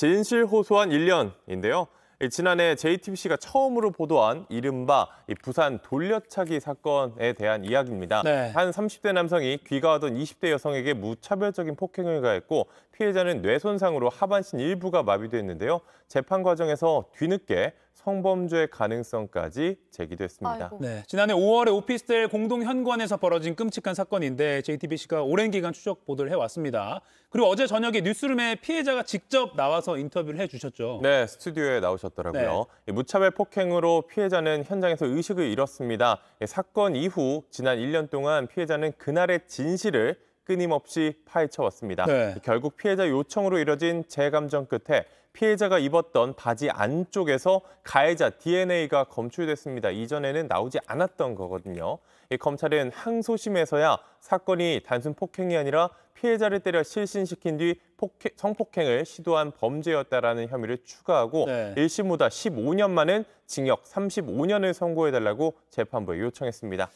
진실 호소한 1년인데요. 지난해 JTBC가 처음으로 보도한 이른바 부산 돌려차기 사건에 대한 이야기입니다. 네. 한 30대 남성이 귀가하던 20대 여성에게 무차별적인 폭행을 가했고 피해자는 뇌손상으로 하반신 일부가 마비됐는데요. 재판 과정에서 뒤늦게 성범죄 가능성까지 제기됐습니다. 네, 지난해 5월에 오피스텔 공동 현관에서 벌어진 끔찍한 사건인데 JTBC가 오랜 기간 추적 보도를 해왔습니다. 그리고 어제 저녁에 뉴스룸에 피해자가 직접 나와서 인터뷰를 해주셨죠. 네, 스튜디오에 나오셨더라고요. 네. 예, 무차별 폭행으로 피해자는 현장에서 의식을 잃었습니다. 예, 사건 이후 지난 1년 동안 피해자는 그날의 진실을 끊임없이 파헤쳐 왔습니다. 네. 결국 피해자 요청으로 이뤄진 재감정 끝에 피해자가 입었던 바지 안쪽에서 가해자 DNA가 검출됐습니다. 이전에는 나오지 않았던 거거든요. 검찰은 항소심에서야 사건이 단순 폭행이 아니라 피해자를 때려 실신시킨 뒤 폭행, 성폭행을 시도한 범죄였다라는 혐의를 추가하고 네. 1심보다 15년 만은 징역 35년을 선고해달라고 재판부에 요청했습니다.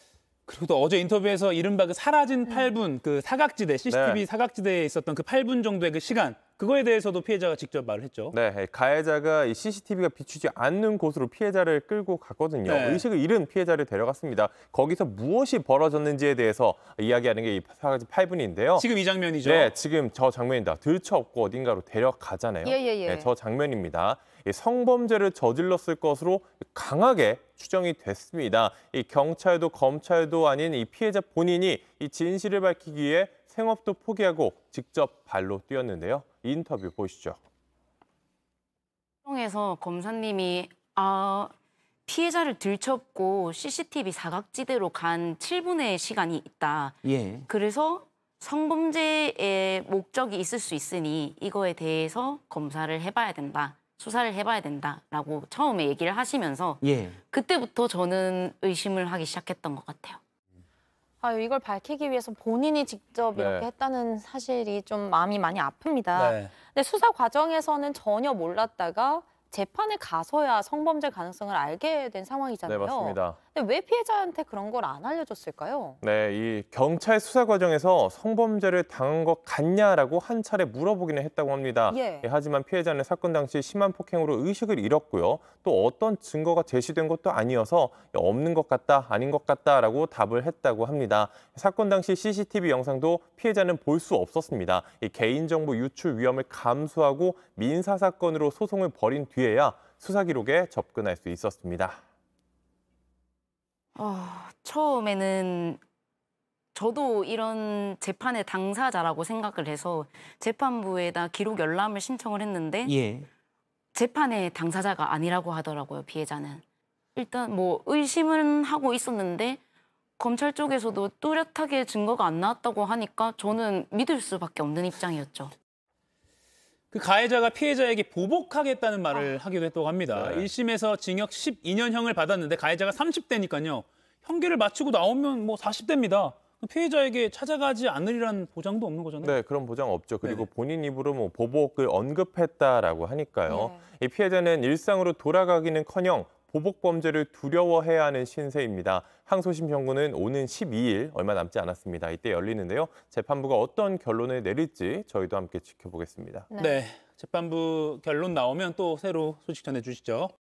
그리고 또 어제 인터뷰에서 이른바 그 사라진 8분, 그 사각지대, CCTV 네. 사각지대에 있었던 그 8분 정도의 그 시간, 그거에 대해서도 피해자가 직접 말을 했죠. 네, 예, 가해자가 이 CCTV가 비추지 않는 곳으로 피해자를 끌고 갔거든요. 네. 의식을 잃은 피해자를 데려갔습니다. 거기서 무엇이 벌어졌는지에 대해서 이야기하는 게 이 사가지 8분인데요. 지금 이 장면이죠? 네, 지금 저 장면입니다. 들쳐업고 어딘가로 데려가잖아요. 예, 예, 예. 네, 저 장면입니다. 성범죄를 저질렀을 것으로 강하게 추정이 됐습니다. 이 경찰도 검찰도 아닌 이 피해자 본인이 이 진실을 밝히기 위해 생업도 포기하고 직접 발로 뛰었는데요. 인터뷰 보시죠. 통에서 검사님이 아, 피해자를 들쳤고 CCTV 사각지대로 간 7분의 시간이 있다. 예. 그래서 성범죄의 목적이 있을 수 있으니 이거에 대해서 검사를 해봐야 된다. 수사를 해봐야 된다라고 처음에 얘기를 하시면서 예. 그때부터 저는 의심을 하기 시작했던 것 같아요. 아유, 이걸 밝히기 위해서 본인이 직접 이렇게 네. 했다는 사실이 좀 마음이 많이 아픕니다. 네. 근데 수사 과정에서는 전혀 몰랐다가 재판에 가서야 성범죄 가능성을 알게 된 상황이잖아요. 네, 맞습니다. 근데 왜 피해자한테 그런 걸 안 알려줬을까요? 네, 이 경찰 수사 과정에서 성범죄를 당한 것 같냐라고 한 차례 물어보기는 했다고 합니다. 예. 예, 하지만 피해자는 사건 당시 심한 폭행으로 의식을 잃었고요. 또 어떤 증거가 제시된 것도 아니어서 없는 것 같다, 아닌 것 같다라고 답을 했다고 합니다. 사건 당시 CCTV 영상도 피해자는 볼 수 없었습니다. 이 개인정보 유출 위험을 감수하고 민사 사건으로 소송을 벌인 뒤에야 수사 기록에 접근할 수 있었습니다. 어, 처음에는 저도 이런 재판의 당사자라고 생각을 해서 재판부에다 기록 열람을 신청을 했는데 예. 재판의 당사자가 아니라고 하더라고요 피해자는 일단 뭐 의심은 하고 있었는데 검찰 쪽에서도 뚜렷하게 증거가 안 나왔다고 하니까 저는 믿을 수밖에 없는 입장이었죠. 그 가해자가 피해자에게 보복하겠다는 말을 아. 하기도 했다고 합니다. 네. 1심에서 징역 12년형을 받았는데 가해자가 30대니까요. 형기를 마치고 나오면 뭐 40대입니다. 피해자에게 찾아가지 않으리란 보장도 없는 거잖아요. 네, 그런 보장 없죠. 그리고 네네. 본인 입으로 뭐 보복을 언급했다라고 하니까요. 네. 이 피해자는 일상으로 돌아가기는커녕 보복 범죄를 두려워해야 하는 신세입니다. 항소심 청구는 오는 12일 얼마 남지 않았습니다. 이때 열리는데요. 재판부가 어떤 결론을 내릴지 저희도 함께 지켜보겠습니다. 네. 네. 재판부 결론 나오면 또 새로 소식 전해 주시죠.